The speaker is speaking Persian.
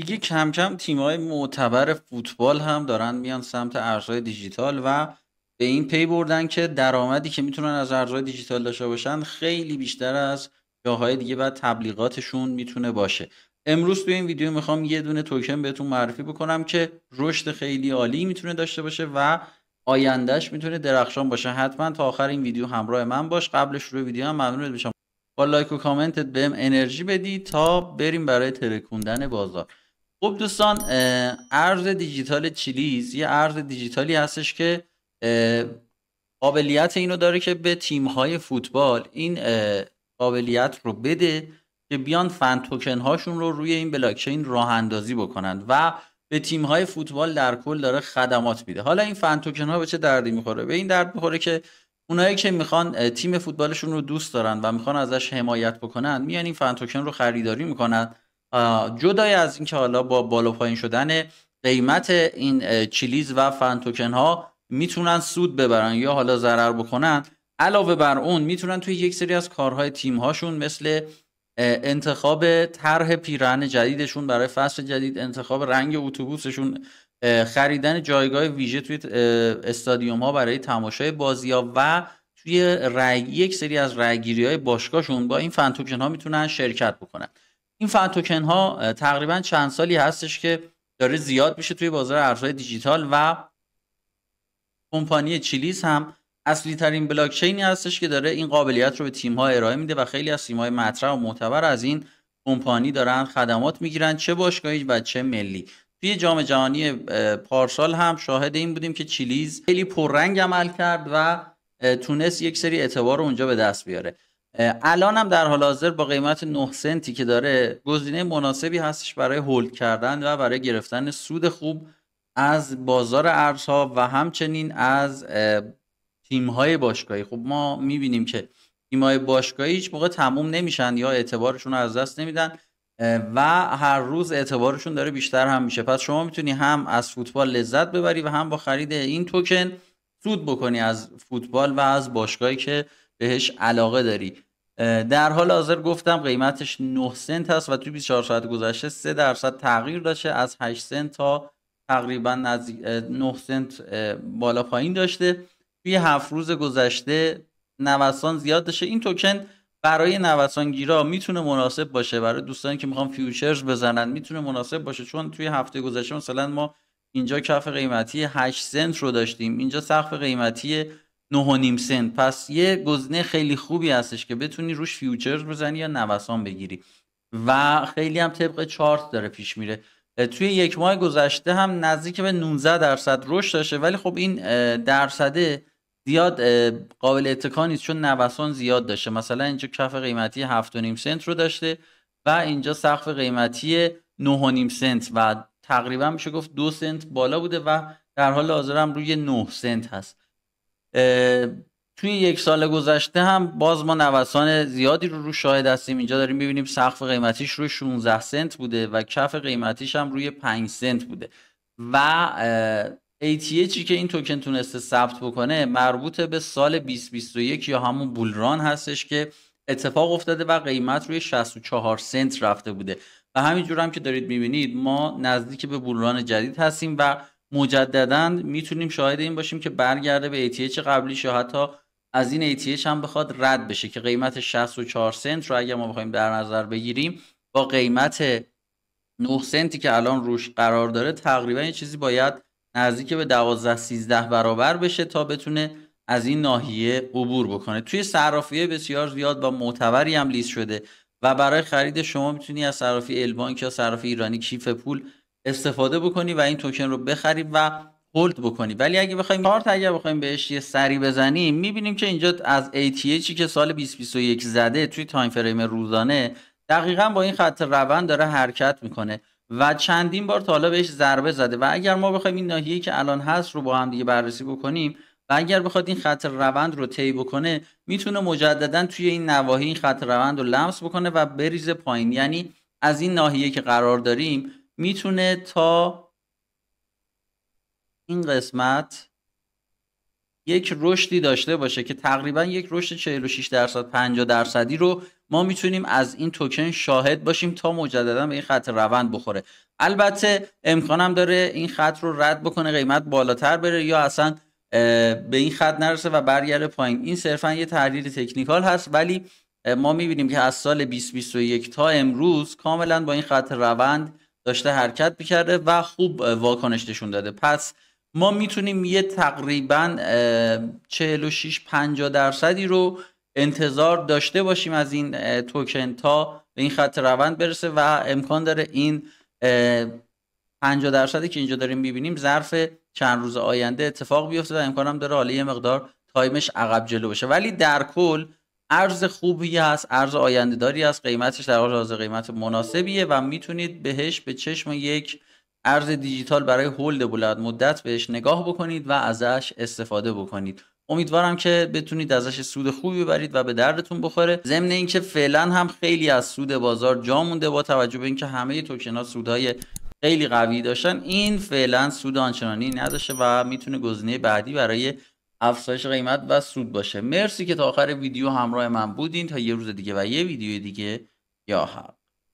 دیگه کم کم تیم‌های معتبر فوتبال هم دارن میان سمت ارزهای دیجیتال و به این پی بردن که درآمدی که میتونن از ارزهای دیجیتال داشته باشن خیلی بیشتر از جاهای دیگه و تبلیغاتشون میتونه باشه امروز توی این ویدیو میخوام یه دونه توکن بهتون معرفی بکنم که رشد خیلی عالی میتونه داشته باشه و آیندهش میتونه درخشان باشه حتما تا آخر این ویدیو همراه من باش قبل شروع ویدیو هم ممنون بشم با لایک و کامنتت بهم انرژی بدی تا بریم برای ترکوندن بازار خب دوستان ارز دیجیتال چیلیز یه ارز دیجیتالی هستش که قابلیت اینو داره که به تیم‌های فوتبال این قابلیت رو بده که بیان فن هاشون رو روی این بلاکچین راه اندازی بکنند و به تیم های فوتبال در کل داره خدمات میده حالا این فن ها به چه دردی میخوره به این درد میخوره که اونایی که میخوان تیم فوتبالشون رو دوست دارن و میخوان ازش حمایت بکنن میان این توکن رو خریداری میکنن جدای از اینکه حالا با بالا پایین شدن قیمت این چیلیز و فن ها میتونن سود ببرن یا حالا ضرر بکنن علاوه بر اون میتونن توی یک سری از کارهای تیم هاشون مثل انتخاب طرح پیران جدیدشون برای فصل جدید انتخاب رنگ اتوبوسشون خریدن جایگاه ویژه توی استادیوم ها برای تماشای بازی ها و توی یک سری از رأیگیری های باشگاهشون با این فن ها میتونن شرکت بکنن این فن توکن ها تقریبا چند سالی هستش که داره زیاد میشه توی بازار ارزهای دیجیتال و کمپانی چیلیز هم اصلی ترین بلاک چینی هستش که داره این قابلیت رو به تیم ها ارائه میده و خیلی از تیم های مطرح و معتبر از این کمپانی دارن خدمات میگیرن چه باشگاهی و چه ملی توی جام جهانی پارسال هم شاهد این بودیم که چیلیز خیلی پررنگ عمل کرد و تونست یک سری اعتبار رو اونجا به دست بیاره الان هم در حال حاضر با قیمت 9 سنتی که داره گزینه مناسبی هستش برای هولد کردن و برای گرفتن سود خوب از بازار ارزها و همچنین از تیم های باشگاهی خب ما میبینیم که تیم های باشگاهی هیچ موقع تموم نمیشن یا اعتبارشون رو از دست نمیدن و هر روز اعتبارشون داره بیشتر هم میشه پس شما میتونی هم از فوتبال لذت ببری و هم با خرید این توکن سود بکنی از فوتبال و از باشگاهی که بهش علاقه داری در حال حاضر گفتم قیمتش 9 سنت هست و توی 24 ساعت گذشته 3 درصد تغییر داشته از 8 سنت تا تقریبا 9 سنت بالا پایین داشته توی هفت روز گذشته نوسان زیاد داشته این توکن برای نوسان گیرا میتونه مناسب باشه برای دوستانی که میخوان فیوچرز بزنن میتونه مناسب باشه چون توی هفته گذشته مثلا ما اینجا کف قیمتی 8 سنت رو داشتیم اینجا سقف قیمتی 9.5 سنت پس یه گزینه خیلی خوبی هستش که بتونی روش فیوچرز بزنی یا نوسان بگیری و خیلی هم طبق چارت داره پیش میره توی یک ماه گذشته هم نزدیک به 19 درصد رشد داشته ولی خب این درصده زیاد قابل اتکا نیست چون نوسان زیاد داشته مثلا اینجا کف قیمتی 7.5 سنت رو داشته و اینجا سقف قیمتی 9.5 سنت و تقریبا میشه گفت 2 سنت بالا بوده و در حال حاضر هم روی 9 سنت هست توی یک سال گذشته هم باز ما نوسان زیادی رو رو شاهد هستیم اینجا داریم میبینیم سقف قیمتیش روی 16 سنت بوده و کف قیمتیش هم روی 5 سنت بوده و چی که این توکن تونسته ثبت بکنه مربوط به سال 2021 یا همون بولران هستش که اتفاق افتاده و قیمت روی 64 سنت رفته بوده و همینجور هم که دارید میبینید ما نزدیک به بولران جدید هستیم و مجددا میتونیم شاهد این باشیم که برگرده به ATH قبلیش یا حتی از این ATH هم بخواد رد بشه که قیمت 64 سنت رو اگر ما بخوایم در نظر بگیریم با قیمت 9 سنتی که الان روش قرار داره تقریبا یه چیزی باید نزدیک به 12 13 برابر بشه تا بتونه از این ناحیه عبور بکنه توی صرافی بسیار زیاد با معتبری هم لیست شده و برای خرید شما میتونی از صرافی البانک یا صرافی ایرانی کیف پول استفاده بکنی و این توکن رو بخری و هولد بکنی ولی اگه بخوایم کارت اگه بخوایم بهش یه سری بزنیم میبینیم که اینجا از ATH که سال 2021 زده توی تایم فریم روزانه دقیقا با این خط روند داره حرکت میکنه و چندین بار تا حالا بهش ضربه زده و اگر ما بخوایم این ناحیه که الان هست رو با هم دیگه بررسی بکنیم و اگر بخواد این خط روند رو طی بکنه میتونه مجددا توی این نواحی این خط روند رو لمس بکنه و بریزه پایین یعنی از این ناحیه که قرار داریم میتونه تا این قسمت یک رشدی داشته باشه که تقریبا یک رشد 46 درصد 50 درصدی رو ما میتونیم از این توکن شاهد باشیم تا مجددا به این خط روند بخوره البته امکانم داره این خط رو رد بکنه قیمت بالاتر بره یا اصلا به این خط نرسه و برگرده پایین این صرفا یه تحلیل تکنیکال هست ولی ما میبینیم که از سال 2021 تا امروز کاملا با این خط روند داشته حرکت میکرده و خوب واکنش داده پس ما میتونیم یه تقریبا 46 50 درصدی رو انتظار داشته باشیم از این توکن تا به این خط روند برسه و امکان داره این 50 درصدی که اینجا داریم میبینیم ظرف چند روز آینده اتفاق بیفته و امکانم داره حالا یه مقدار تایمش عقب جلو بشه ولی در کل ارز خوبی است، ارز آینده داری است. قیمتش در حال حاضر قیمت مناسبیه و میتونید بهش به چشم یک ارز دیجیتال برای هولد بلند مدت بهش نگاه بکنید و ازش استفاده بکنید امیدوارم که بتونید ازش سود خوبی ببرید و به دردتون بخوره ضمن اینکه فعلا هم خیلی از سود بازار جا مونده با توجه به اینکه همه توکن ها سودهای خیلی قوی داشتن این فعلا سود آنچنانی نداشته و میتونه گزینه بعدی برای افزایش قیمت و سود باشه مرسی که تا آخر ویدیو همراه من بودین تا یه روز دیگه و یه ویدیو دیگه یا هم